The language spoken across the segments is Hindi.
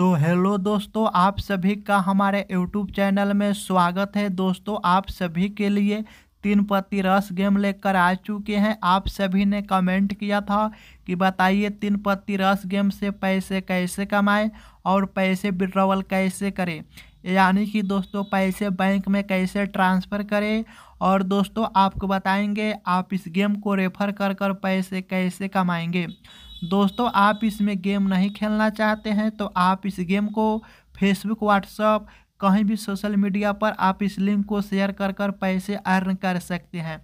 तो हेलो दोस्तों आप सभी का हमारे यूट्यूब चैनल में स्वागत है दोस्तों आप सभी के लिए तीन पत्ती रस गेम लेकर आ चुके हैं आप सभी ने कमेंट किया था कि बताइए तीन पत्ती रस गेम से पैसे कैसे कमाएं और पैसे विड्रॉवल कैसे करें यानी कि दोस्तों पैसे बैंक में कैसे ट्रांसफ़र करें और दोस्तों आपको बताएंगे आप इस गेम को रेफर कर कर पैसे कैसे कमाएंगे दोस्तों आप इसमें गेम नहीं खेलना चाहते हैं तो आप इस गेम को फेसबुक व्हाट्सअप कहीं भी सोशल मीडिया पर आप इस लिंक को शेयर कर कर पैसे अर्न कर सकते हैं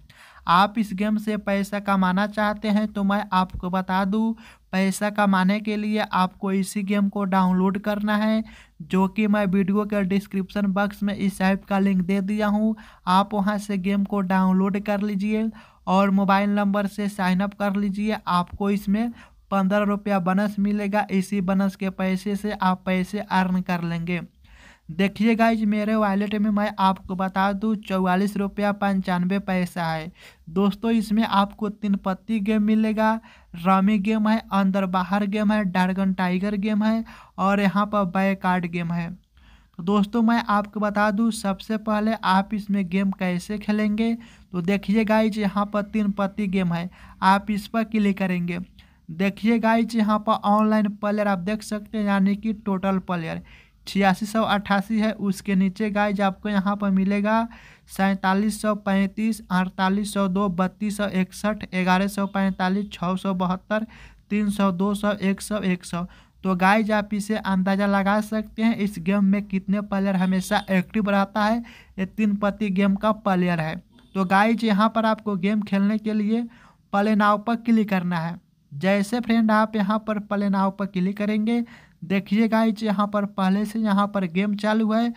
आप इस गेम से पैसा कमाना चाहते हैं तो मैं आपको बता दूं पैसा कमाने के लिए आपको इसी गेम को डाउनलोड करना है जो कि मैं वीडियो के डिस्क्रिप्शन बॉक्स में इस ऐप का लिंक दे दिया हूं आप वहां से गेम को डाउनलोड कर लीजिए और मोबाइल नंबर से साइन अप कर लीजिए आपको इसमें पंद्रह रुपया बनस मिलेगा इसी बनस के पैसे से आप पैसे अर्न कर लेंगे देखिए गाइज मेरे वॉलेट में मैं आपको बता दूँ चौवालीस रुपया पंचानवे पैसा है दोस्तों इसमें आपको तीन पत्ती गेम मिलेगा रामी गेम है अंदर बाहर गेम है डार्गन टाइगर गेम है और यहाँ पर बाय कार्ड गेम है तो दोस्तों मैं आपको बता दूँ सबसे पहले आप इसमें गेम कैसे खेलेंगे तो देखिए गाइज यहाँ पर तीन पत्ती गेम है आप इस पर क्लिक करेंगे देखिए गाइज यहाँ पर ऑनलाइन प्लेयर आप देख सकते हैं यानी कि टोटल प्लेयर छियासी सौ अट्ठासी है उसके नीचे गाइज आपको यहाँ पर मिलेगा सैंतालीस सौ पैंतीस अड़तालीस सौ दो बत्तीस सौ इकसठ ग्यारह सौ पैंतालीस छः सौ बहत्तर तीन सौ दो सौ एक सौ एक सौ तो गाइज आप इसे अंदाज़ा लगा सकते हैं इस गेम में कितने प्लेयर हमेशा एक्टिव रहता है ये तीन पति गेम का प्लेयर है तो गाइज यहाँ पर आपको गेम खेलने के लिए प्ले नाव पर क्लिक करना है जैसे फ्रेंड आप यहाँ पर प्ले नाव पर क्लिक करेंगे देखिए गाइज यहाँ पर पहले से यहाँ पर गेम चालू है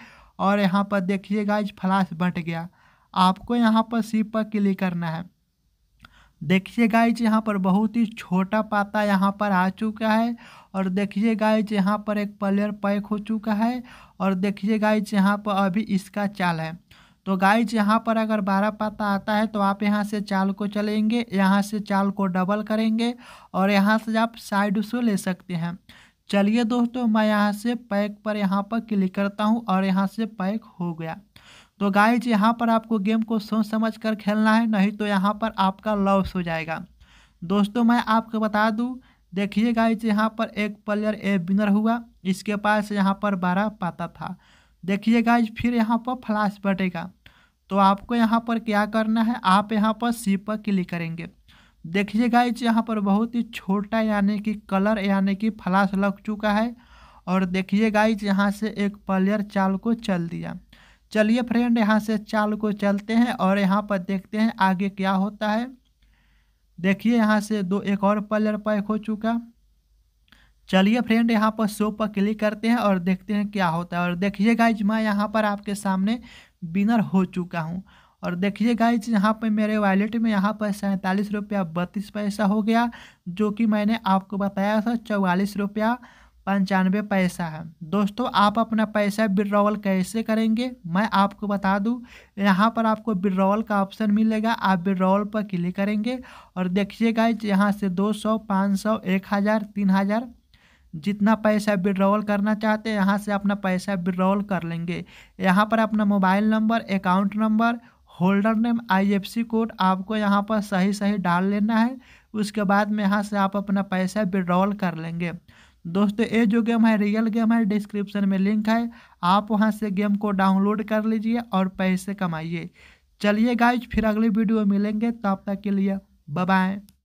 और यहाँ पर देखिए गाइज फ्लाश बट गया आपको यहाँ पर सी पर क्लिक करना है देखिए गाइज यहाँ पर बहुत ही छोटा पाता यहाँ पर आ चुका है और देखिए गाइज यहाँ पर एक प्लेयर पैक हो चुका है और देखिए गाइज यहाँ पर अभी इसका चाल है तो गाइज यहाँ पर अगर बारह पत्ता आता है तो आप यहाँ से चाल को चलेंगे यहाँ से चाल को डबल करेंगे और यहाँ से आप साइड से ले सकते हैं चलिए दोस्तों मैं यहाँ से पैक पर यहाँ पर क्लिक करता हूँ और यहाँ से पैक हो गया तो गाइज यहाँ पर आपको गेम को सोच समझ कर खेलना है नहीं तो यहाँ पर आपका लॉस हो जाएगा दोस्तों मैं आपको बता दूँ देखिए गाइज यहाँ पर एक प्लेयर ए विनर हुआ इसके पास यहाँ पर बारह पाता था देखिए गाइज फिर यहाँ पर फ्लैश बटेगा तो आपको यहाँ पर क्या करना है आप यहाँ पर सी पर क्लिक करेंगे देखिए गाइज यहाँ पर बहुत ही छोटा यानी कि कलर यानी कि फ्लैश लग चुका है और देखिए गाइज यहाँ से एक प्लेयर चाल को चल दिया चलिए फ्रेंड यहाँ से चाल को चलते हैं और यहाँ पर देखते हैं आगे क्या होता है देखिए यहाँ से दो एक और प्लेयर पैक हो चुका चलिए फ्रेंड यहाँ पर शो पर क्लिक करते हैं और देखते हैं क्या होता है और देखिए गाइज मैं यहाँ पर आपके सामने विनर हो चुका हूँ और देखिए गाइज यहाँ पर मेरे वॉलेट में यहाँ पर सैंतालीस रुपया बत्तीस पैसा हो गया जो कि मैंने आपको बताया था चौवालीस रुपया पंचानवे पैसा है दोस्तों आप अपना पैसा विड्रॉवल कैसे करेंगे मैं आपको बता दूं यहाँ पर आपको विड्रॉवल का ऑप्शन मिलेगा आप विड्रॉवल पर क्लिक करेंगे और देखिए गाइज यहाँ से दो सौ पाँच सौ एक हज़ार तीन हज़ार जितना पैसा विड्रॉल करना चाहते हैं यहाँ से अपना पैसा विड्रॉल कर लेंगे यहाँ पर अपना mobile number account number holder name IFSC code आपको यहाँ पर सही सही डाल लेना है उसके बाद में यहाँ से आप अपना पैसा विड्रॉल कर लेंगे दोस्तों ये जो गेम है रियल गेम है डिस्क्रिप्शन में लिंक है आप वहाँ से गेम को डाउनलोड कर लीजिए और पैसे कमाइए चलिए गाइज फिर अगली वीडियो मिलेंगे तब तक के लिए बाय